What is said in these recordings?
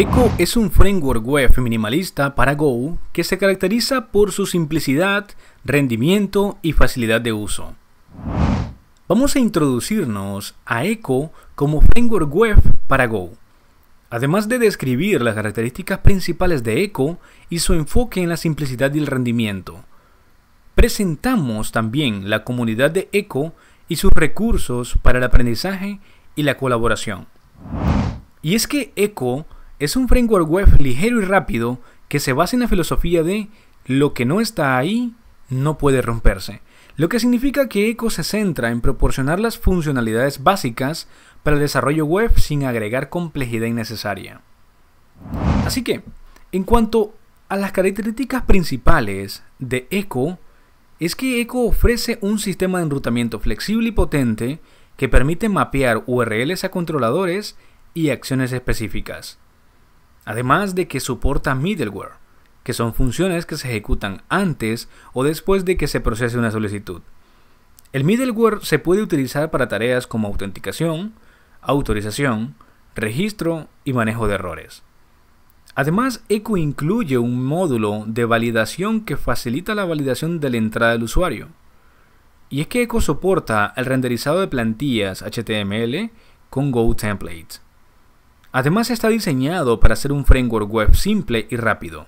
Echo es un framework web minimalista para Go que se caracteriza por su simplicidad, rendimiento y facilidad de uso. Vamos a introducirnos a Echo como framework web para Go. Además de describir las características principales de Echo y su enfoque en la simplicidad y el rendimiento, presentamos también la comunidad de Echo y sus recursos para el aprendizaje y la colaboración. Y es que Echo es un framework web ligero y rápido que se basa en la filosofía de lo que no está ahí no puede romperse, lo que significa que Echo se centra en proporcionar las funcionalidades básicas para el desarrollo web sin agregar complejidad innecesaria. Así que, en cuanto a las características principales de Echo, es que Echo ofrece un sistema de enrutamiento flexible y potente que permite mapear URLs a controladores y acciones específicas además de que soporta middleware, que son funciones que se ejecutan antes o después de que se procese una solicitud. El middleware se puede utilizar para tareas como autenticación, autorización, registro y manejo de errores. Además, Echo incluye un módulo de validación que facilita la validación de la entrada del usuario. Y es que Echo soporta el renderizado de plantillas HTML con Go Templates. Además está diseñado para ser un framework web simple y rápido.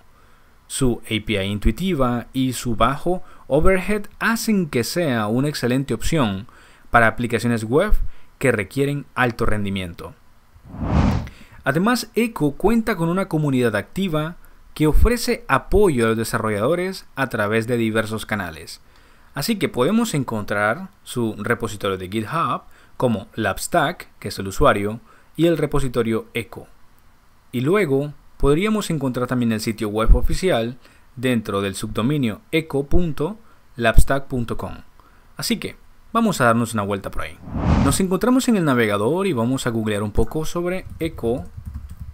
Su API intuitiva y su bajo overhead hacen que sea una excelente opción para aplicaciones web que requieren alto rendimiento. Además, Echo cuenta con una comunidad activa que ofrece apoyo a los desarrolladores a través de diversos canales. Así que podemos encontrar su repositorio de GitHub como LabStack, que es el usuario, y el repositorio eco. Y luego podríamos encontrar también el sitio web oficial dentro del subdominio eco.labstack.com. Así que vamos a darnos una vuelta por ahí. Nos encontramos en el navegador y vamos a googlear un poco sobre eco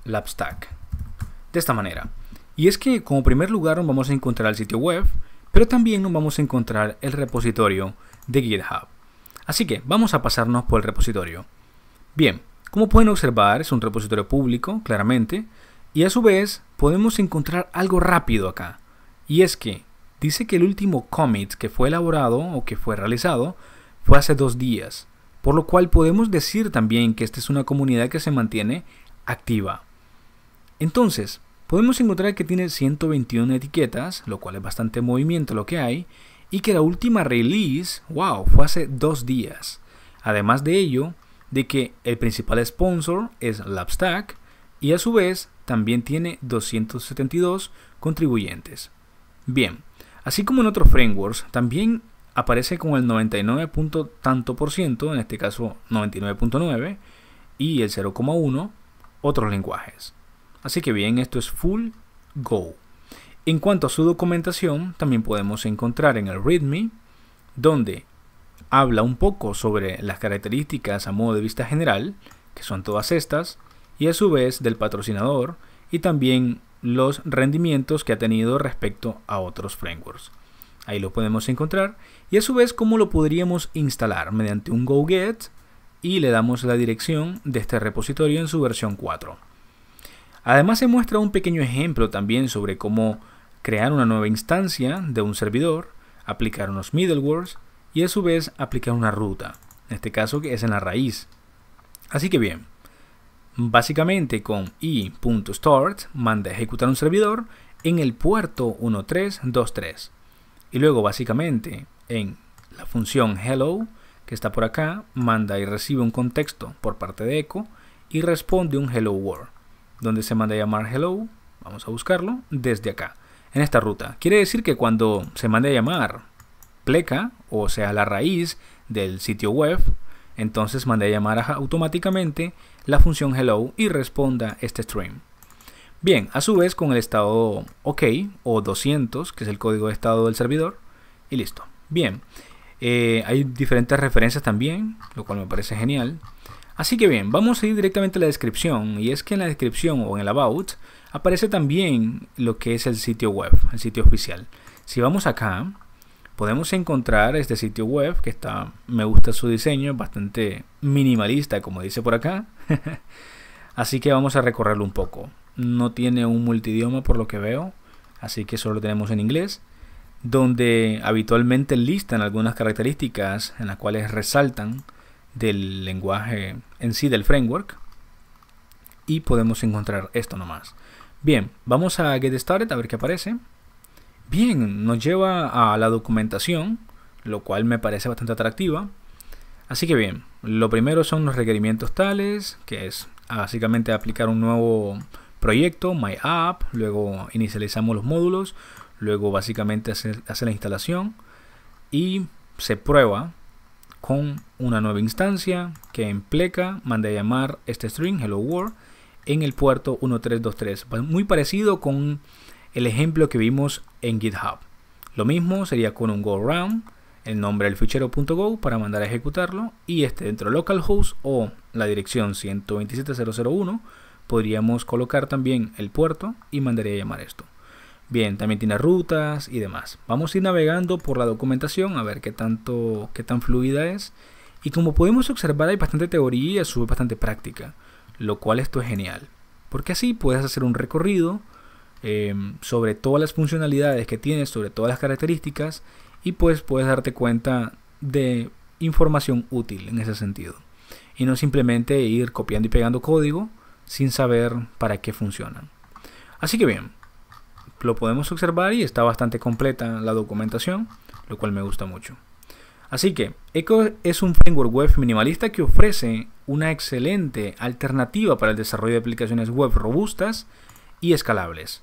Labstack. De esta manera. Y es que como primer lugar nos vamos a encontrar el sitio web, pero también nos vamos a encontrar el repositorio de GitHub. Así que vamos a pasarnos por el repositorio. Bien, como pueden observar, es un repositorio público, claramente, y a su vez podemos encontrar algo rápido acá, y es que dice que el último commit que fue elaborado o que fue realizado fue hace dos días, por lo cual podemos decir también que esta es una comunidad que se mantiene activa. Entonces, podemos encontrar que tiene 121 etiquetas, lo cual es bastante movimiento lo que hay, y que la última release, wow, fue hace dos días. Además de ello, de que el principal sponsor es Labstack y a su vez también tiene 272 contribuyentes. Bien, así como en otros frameworks, también aparece con el 99. tanto por ciento, en este caso 99.9 y el 0,1 otros lenguajes. Así que bien, esto es full go. En cuanto a su documentación, también podemos encontrar en el README, donde habla un poco sobre las características a modo de vista general, que son todas estas, y a su vez del patrocinador y también los rendimientos que ha tenido respecto a otros frameworks. Ahí lo podemos encontrar y a su vez cómo lo podríamos instalar mediante un go get y le damos la dirección de este repositorio en su versión 4. Además se muestra un pequeño ejemplo también sobre cómo crear una nueva instancia de un servidor, aplicar unos middlewares y a su vez aplicar una ruta, en este caso que es en la raíz. Así que bien, básicamente con i.start manda a ejecutar un servidor en el puerto 1323 y luego básicamente en la función hello que está por acá manda y recibe un contexto por parte de echo y responde un hello world donde se manda a llamar hello vamos a buscarlo desde acá en esta ruta quiere decir que cuando se mande a llamar pleca o sea la raíz del sitio web, entonces mande a llamar automáticamente la función hello y responda este stream. Bien, a su vez con el estado OK o 200, que es el código de estado del servidor, y listo. Bien, eh, hay diferentes referencias también, lo cual me parece genial. Así que bien, vamos a ir directamente a la descripción, y es que en la descripción o en el About aparece también lo que es el sitio web, el sitio oficial. Si vamos acá, podemos encontrar este sitio web que está, me gusta su diseño, bastante minimalista como dice por acá. así que vamos a recorrerlo un poco. No tiene un multidioma por lo que veo, así que solo lo tenemos en inglés, donde habitualmente listan algunas características en las cuales resaltan del lenguaje en sí del framework y podemos encontrar esto nomás. Bien, vamos a Get Started a ver qué aparece. Bien, nos lleva a la documentación, lo cual me parece bastante atractiva. Así que bien, lo primero son los requerimientos tales, que es básicamente aplicar un nuevo proyecto, My App, luego inicializamos los módulos, luego básicamente hace, la instalación y se prueba con una nueva instancia que en Pleca manda a llamar este string Hello World en el puerto 1323. Muy parecido con el ejemplo que vimos en GitHub. Lo mismo sería con un go around, el nombre del fichero.go para mandar a ejecutarlo y este dentro localhost o la dirección 127.0.0.1 podríamos colocar también el puerto y mandaría a llamar esto. Bien, también tiene rutas y demás. Vamos a ir navegando por la documentación a ver qué tanto, qué tan fluida es. Y como podemos observar hay bastante teoría y bastante práctica, lo cual esto es genial. Porque así puedes hacer un recorrido Em, sobre todas las funcionalidades que tienes, sobre todas las características y pues puedes darte cuenta de información útil en ese sentido. Y no simplemente ir copiando y pegando código sin saber para qué funcionan. Así que bien, lo podemos observar y está bastante completa la documentación, lo cual me gusta mucho. Así que Echo es un framework web minimalista que ofrece una excelente alternativa para el desarrollo de aplicaciones web robustas y escalables.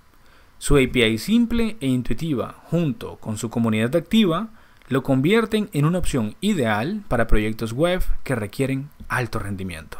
Su API simple e intuitiva, junto con su comunidad activa, lo convierten en una opción ideal para proyectos web que requieren alto rendimiento.